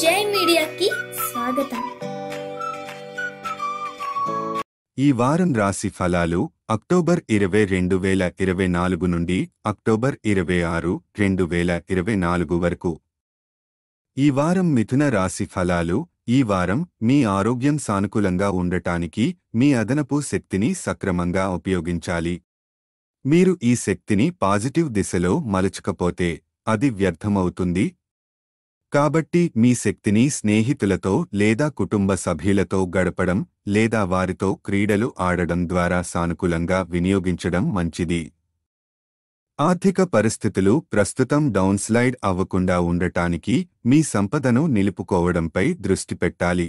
జై మీడియాకి స్వాగతం ఈ వారం రాశి ఫలాలు అక్టోబర్ ఇరవై రెండు వేల ఇరవై నాలుగు నుండి అక్టోబర్ ఇరవై ఆరు రెండు వేల ఇరవై నాలుగు వరకు ఈ వారం మిథున రాశి ఫలాలు ఈ వారం మీ ఆరోగ్యం సానుకూలంగా ఉండటానికి మీ అదనపు శక్తిని సక్రమంగా ఉపయోగించాలి మీరు ఈ శక్తిని పాజిటివ్ దిశలో మలచకపోతే అది వ్యర్థమవుతుంది కాబట్టి మీ శక్తిని స్నేహితులతో లేదా కుటుంబ సభ్యులతో గడపడం లేదా వారితో క్రీడలు ఆడడం ద్వారా సానుకూలంగా వినియోగించడం మంచిది ఆర్థిక పరిస్థితులు ప్రస్తుతం డౌన్స్లైడ్ అవ్వకుండా ఉండటానికి మీ సంపదను నిలుపుకోవడంపై దృష్టి పెట్టాలి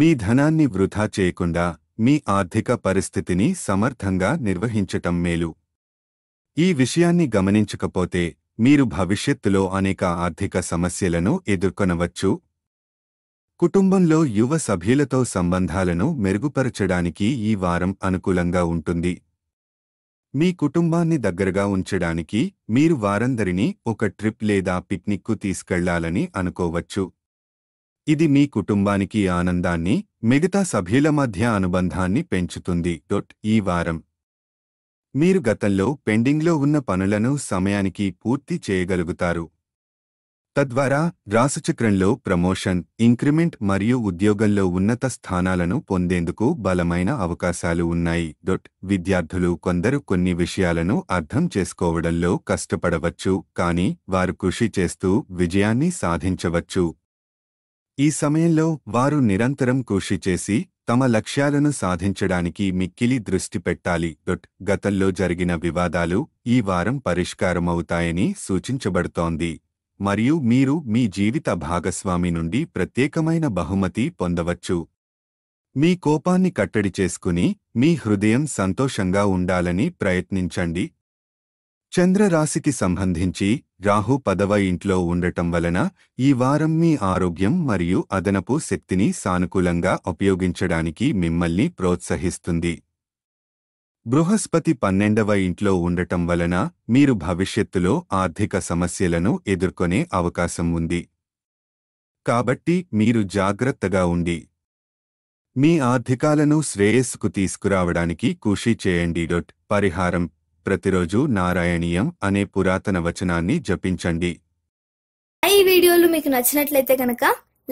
మీ ధనాన్ని వృధా చేయకుండా మీ ఆర్థిక పరిస్థితిని సమర్థంగా నిర్వహించటం మేలు ఈ విషయాన్ని గమనించకపోతే మీరు భవిష్యత్తులో అనేక ఆర్థిక సమస్యలను ఎదుర్కొనవచ్చు కుటుంబంలో యువ సభ్యులతో సంబంధాలను మెరుగుపరచడానికి ఈ వారం అనుకూలంగా ఉంటుంది మీ కుటుంబాన్ని దగ్గరగా ఉంచడానికి మీరు వారందరినీ ఒక ట్రిప్ లేదా పిక్నిక్కు తీసుకెళ్లాలని అనుకోవచ్చు ఇది మీ కుటుంబానికి ఆనందాన్ని మిగతా సభ్యుల మధ్య అనుబంధాన్ని పెంచుతుంది ఈ వారం మీరు గతంలో పెండింగ్లో ఉన్న పనులను సమయానికి పూర్తి చేయగలుగుతారు తద్వారా రాసుచక్రంలో ప్రమోషన్ ఇంక్రిమెంట్ మరియు ఉద్యోగంలో ఉన్నత స్థానాలను పొందేందుకు బలమైన అవకాశాలు ఉన్నాయి డొట్ విద్యార్థులు కొందరు కొన్ని విషయాలను అర్థం చేసుకోవడంలో కష్టపడవచ్చు కానీ వారు కృషి చేస్తూ విజయాన్ని సాధించవచ్చు ఈ సమయంలో వారు నిరంతరం కృషి చేసి తమ లక్ష్యాలను సాధించడానికి మిక్కిలి దృష్టి పెట్టాలి డొట్ గతంలో జరిగిన వివాదాలు ఈ వారం పరిష్కారమవుతాయని సూచించబడుతోంది మరియు మీరు మీ జీవిత భాగస్వామి నుండి ప్రత్యేకమైన బహుమతి పొందవచ్చు మీ కోపాన్ని కట్టడి చేసుకుని మీ హృదయం సంతోషంగా ఉండాలని ప్రయత్నించండి చంద్రరాశికి సంబంధించి రాహు పదవ ఇంట్లో ఉండటం వలన ఈ వారం మీ ఆరోగ్యం మరియు అదనపు శక్తిని సానుకూలంగా ఉపయోగించడానికి మిమ్మల్ని ప్రోత్సహిస్తుంది బృహస్పతి పన్నెండవ ఇంట్లో ఉండటం వలన మీరు భవిష్యత్తులో ఆర్థిక సమస్యలను ఎదుర్కొనే అవకాశం ఉంది కాబట్టి మీరు జాగ్రత్తగా ఉండి మీ ఆర్థికాలను శ్రేయస్సుకు తీసుకురావడానికి కృషి చేయండి డొట్ పరిహారం ప్రతిరోజు నారాయణీయం అనే పురాతన వచనాన్ని జపించండి ఈ వీడియోలు మీకు నచ్చినట్లయితే కనుక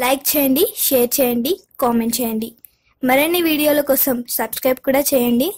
లైక్ చేయండి షేర్ చేయండి కామెంట్ చేయండి మరిన్ని వీడియోల కోసం సబ్స్క్రైబ్ కూడా చేయండి